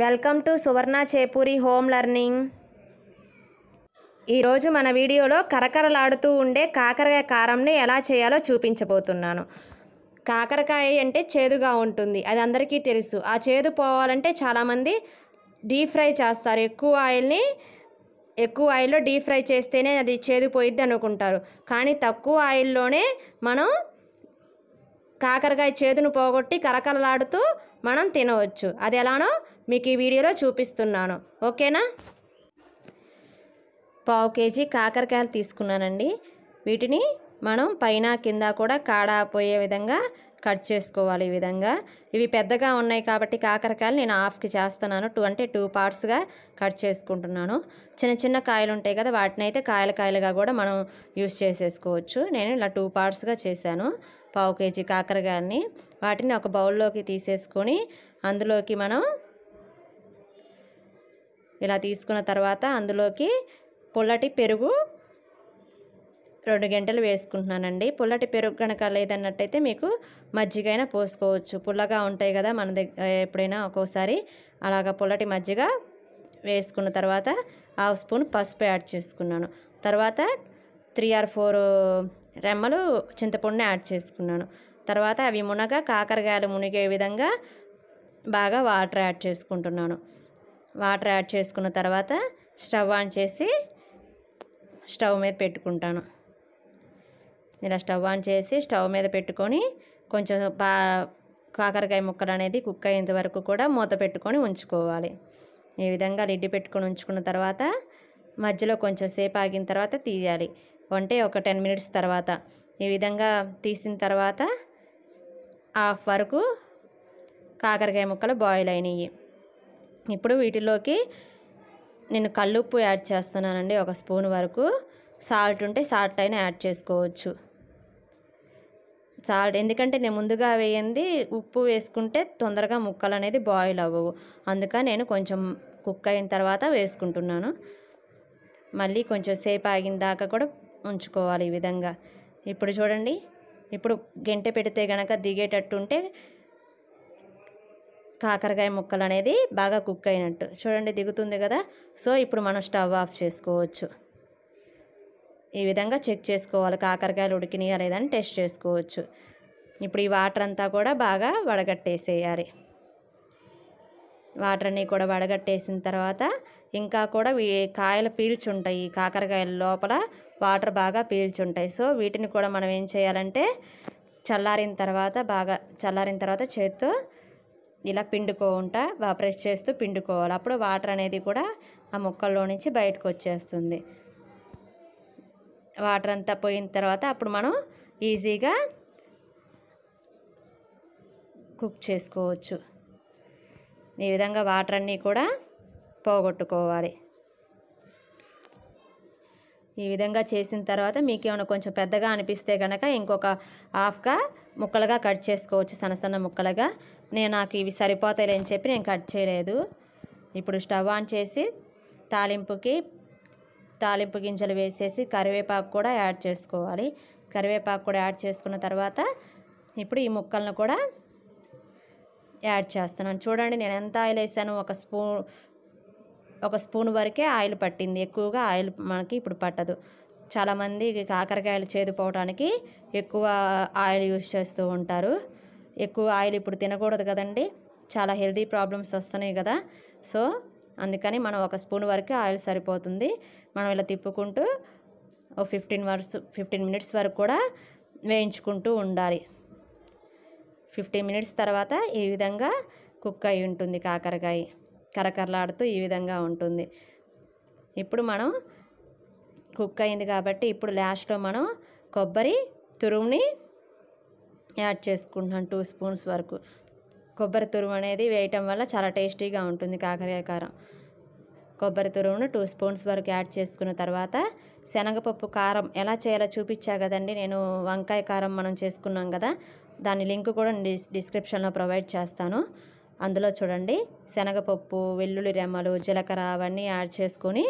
welcome to Suvarna Chepuri home learning ఈరోజు మన వీడియోలో కరకరలాడుతూ ఉండే కాకరకాయ కారంని ఎలా చేయాలో చూపించబోతున్నాను కాకరకాయ అంటే చేదుగా ఉంటుంది అది అందరికీ తెలుసు ఆ చేదు పోవాలంటే చాలామంది డీప్ ఫ్రై చేస్తారు ఎక్కువ ఆయిల్ని ఎక్కువ ఆయిల్లో డీప్ ఫ్రై చేస్తేనే అది చేదు పోయిద్ది అనుకుంటారు కానీ తక్కువ ఆయిల్లోనే మనం కాకరకాయ చేదును పోగొట్టి కరకరలాడుతూ మనం తినవచ్చు అది ఎలానో మీకు ఈ వీడియోలో చూపిస్తున్నాను ఓకేనా పావు కేజీ కాకరకాయలు తీసుకున్నానండి వీటిని మనం పైన కింద కూడా కాడ పోయే విధంగా కట్ చేసుకోవాలి ఈ విధంగా ఇవి పెద్దగా ఉన్నాయి కాబట్టి కాకరకాయలు నేను హాఫ్కి చేస్తున్నాను టూ అంటే టూ పార్ట్స్గా కట్ చేసుకుంటున్నాను చిన్న చిన్న కాయలు ఉంటాయి కదా వాటిని అయితే కాయల కాయలుగా కూడా మనం యూస్ చేసేసుకోవచ్చు నేను ఇలా టూ పార్ట్స్గా చేశాను పావు కేజీ కాకరకాయని వాటిని ఒక బౌల్లోకి తీసేసుకొని అందులోకి మనం ఇలా తీసుకున్న తర్వాత అందులోకి పుల్లటి పెరుగు రెండు గంటలు వేసుకుంటున్నానండి పుల్లటి పెరుగు కనుక లేదన్నట్టయితే మీకు మజ్జిగైనా పోసుకోవచ్చు పుల్లగా ఉంటాయి కదా మన దగ్గర ఎప్పుడైనా ఒక్కోసారి అలాగ పుల్లటి మజ్జిగ వేసుకున్న తర్వాత హాఫ్ స్పూన్ పసుపు యాడ్ చేసుకున్నాను తర్వాత త్రీ ఆర్ ఫోర్ రెమ్మలు చింతపండుని యాడ్ చేసుకున్నాను తర్వాత అవి మునగ కాకరకాయలు మునిగే విధంగా బాగా వాటర్ యాడ్ చేసుకుంటున్నాను వాటర్ యాడ్ చేసుకున్న తర్వాత స్టవ్ ఆన్ చేసి స్టవ్ మీద పెట్టుకుంటాను ఇలా స్టవ్ ఆన్ చేసి స్టవ్ మీద పెట్టుకొని కొంచెం బా కాకరకాయ ముక్కలు అనేది కుక్ అయ్యేంత వరకు కూడా మూత పెట్టుకొని ఉంచుకోవాలి ఈ విధంగా లిడ్డు పెట్టుకొని ఉంచుకున్న తర్వాత మధ్యలో కొంచెం సేపు ఆగిన తర్వాత తీయాలి ఉంటే ఒక టెన్ మినిట్స్ తర్వాత ఈ విధంగా తీసిన తర్వాత హాఫ్ వరకు కాకరకాయ ముక్కలు బాయిల్ అయినాయి ఇప్పుడు వీటిలోకి నేను కళ్ళుప్పు యాడ్ చేస్తున్నానండి ఒక స్పూన్ వరకు సాల్ట్ ఉంటే సాల్ట్ అయినా యాడ్ చేసుకోవచ్చు సాల్ట్ ఎందుకంటే నేను ముందుగా వేయింది ఉప్పు వేసుకుంటే తొందరగా ముక్కలు అనేది బాయిల్ అవ్వవు అందుకని నేను కొంచెం కుక్ అయిన తర్వాత వేసుకుంటున్నాను మళ్ళీ కొంచెం సేపు ఆగిన దాకా కూడా ఉంచుకోవాలి ఈ విధంగా ఇప్పుడు చూడండి ఇప్పుడు గంటె పెడితే గనక దిగేటట్టుంటే కాకరకాయ ముక్కలు అనేది బాగా కుక్ అయినట్టు చూడండి దిగుతుంది కదా సో ఇప్పుడు మనం స్టవ్ ఆఫ్ చేసుకోవచ్చు ఈ విధంగా చెక్ చేసుకోవాలి కాకరకాయలు ఉడికినాయా అని టెస్ట్ చేసుకోవచ్చు ఇప్పుడు ఈ వాటర్ అంతా కూడా బాగా వడగట్టేసేయాలి వాటర్ అన్నీ కూడా వడగట్టేసిన తర్వాత ఇంకా కూడా కాయలు పీల్చుంటాయి కాకరకాయల లోపల వాటర్ బాగా పీల్చుంటాయి సో వీటిని కూడా మనం ఏం చేయాలంటే చల్లారిన తర్వాత బాగా చల్లారిన తర్వాత చేత్తో ఇలా బాగా ప్రెస్ చేస్తూ పిండుకోవాలి అప్పుడు వాటర్ అనేది కూడా ఆ ముక్కల్లో నుంచి బయటకు వచ్చేస్తుంది వాటర్ అంతా పోయిన తర్వాత అప్పుడు మనం ఈజీగా కుక్ చేసుకోవచ్చు ఈ విధంగా వాటర్ అన్నీ కూడా పోగొట్టుకోవాలి ఈ విధంగా చేసిన తర్వాత మీకు ఏమైనా కొంచెం పెద్దగా అనిపిస్తే కనుక ఇంకొక హాఫ్గా ముక్కలుగా కట్ చేసుకోవచ్చు సన్న సన్న ముక్కలుగా నేను నాకు ఇవి సరిపోతాయని చెప్పి నేను కట్ చేయలేదు ఇప్పుడు స్టవ్ ఆన్ చేసి తాలింపుకి తాలింపు గింజలు వేసేసి కరివేపాకు కూడా యాడ్ చేసుకోవాలి కరివేపాకు కూడా యాడ్ చేసుకున్న తర్వాత ఇప్పుడు ఈ ముక్కలను కూడా యాడ్ చేస్తున్నాను చూడండి నేను ఎంత ఆయిల్ వేసాను ఒక స్పూన్ ఒక స్పూన్ వరకే ఆయిల్ పట్టింది ఎక్కువగా ఆయిల్ మనకి ఇప్పుడు పట్టదు చాలామంది కాకరకాయలు చేదుపోవడానికి ఎక్కువ ఆయిల్ యూజ్ చేస్తూ ఉంటారు ఎక్కువ ఆయిల్ ఇప్పుడు తినకూడదు కదండి చాలా హెల్తీ ప్రాబ్లమ్స్ వస్తున్నాయి కదా సో అందుకని మనం ఒక స్పూన్ వరకే ఆయిల్ సరిపోతుంది మనం ఇలా తిప్పుకుంటూ ఓ ఫిఫ్టీన్ వర్స్ ఫిఫ్టీన్ మినిట్స్ వరకు కూడా వేయించుకుంటూ ఉండాలి ఫిఫ్టీన్ మినిట్స్ తర్వాత ఈ విధంగా కుక్ అయి ఉంటుంది కాకరకాయ కరకరలాడుతూ ఈ విధంగా ఉంటుంది ఇప్పుడు మనం కుక్ అయింది కాబట్టి ఇప్పుడు లాస్ట్లో మనం కొబ్బరి తురుముని యాడ్ చేసుకుంటున్నాం టూ స్పూన్స్ వరకు కొబ్బరి తురుము అనేది వేయటం వల్ల చాలా టేస్టీగా ఉంటుంది కాకరకాయ కారం కొబ్బరి తురుమును టూ స్పూన్స్ వరకు యాడ్ చేసుకున్న తర్వాత శనగపప్పు కారం ఎలా చేయాలో చూపించా కదండి నేను వంకాయ కారం మనం చేసుకున్నాం కదా దాని లింక్ కూడా డిస్ డిస్క్రిప్షన్లో ప్రొవైడ్ చేస్తాను అందులో చూడండి శనగపప్పు వెల్లుల్లి రెమ్మలు జీలకర్ర అవన్నీ యాడ్ చేసుకొని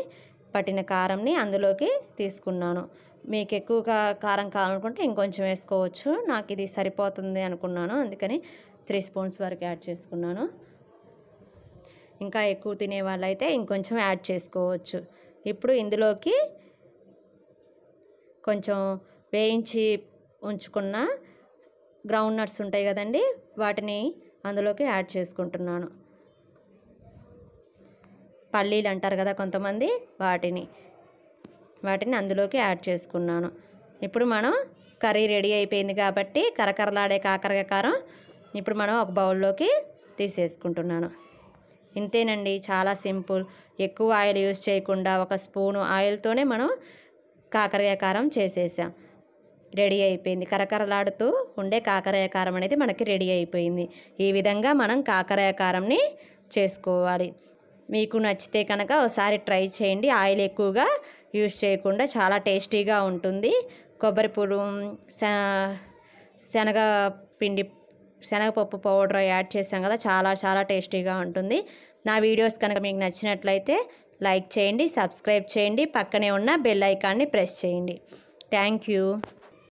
పట్టిన కారంని అందులోకి తీసుకున్నాను మీకు ఎక్కువగా కారం కావాలనుకుంటే ఇంకొంచెం వేసుకోవచ్చు నాకు ఇది సరిపోతుంది అనుకున్నాను అందుకని త్రీ స్పూన్స్ వరకు యాడ్ చేసుకున్నాను ఇంకా ఎక్కువ తినే వాళ్ళైతే ఇంకొంచెం యాడ్ చేసుకోవచ్చు ఇప్పుడు ఇందులోకి కొంచెం వేయించి ఉంచుకున్న గ్రౌండ్ నట్స్ ఉంటాయి కదండి వాటిని అందులోకి యాడ్ చేసుకుంటున్నాను పల్లీలు అంటారు కదా కొంతమంది వాటిని వాటిని అందులోకి యాడ్ చేసుకున్నాను ఇప్పుడు మనం కర్రీ రెడీ అయిపోయింది కాబట్టి కరకరలాడే కాకరకాయ కారం ఇప్పుడు మనం ఒక బౌల్లోకి తీసేసుకుంటున్నాను ఇంతేనండి చాలా సింపుల్ ఎక్కువ ఆయిల్ యూజ్ చేయకుండా ఒక స్పూను ఆయిల్తోనే మనం కాకరకాయ కారం చేసేసాం రెడీ అయిపోయింది కరకరలాడుతూ ఉండే కాకరాయ కారం అనేది మనకి రెడీ అయిపోయింది ఈ విధంగా మనం కాకరాయ కారంని చేసుకోవాలి మీకు నచ్చితే కనుక ఒకసారి ట్రై చేయండి ఆయిల్ ఎక్కువగా యూజ్ చేయకుండా చాలా టేస్టీగా ఉంటుంది కొబ్బరి పురు శనగ పిండి శనగపప్పు పౌడర్ యాడ్ చేసాం కదా చాలా చాలా టేస్టీగా ఉంటుంది నా వీడియోస్ కనుక మీకు నచ్చినట్లయితే లైక్ చేయండి సబ్స్క్రైబ్ చేయండి పక్కనే ఉన్న బెల్ ఐకాన్ని ప్రెస్ చేయండి థ్యాంక్ యూ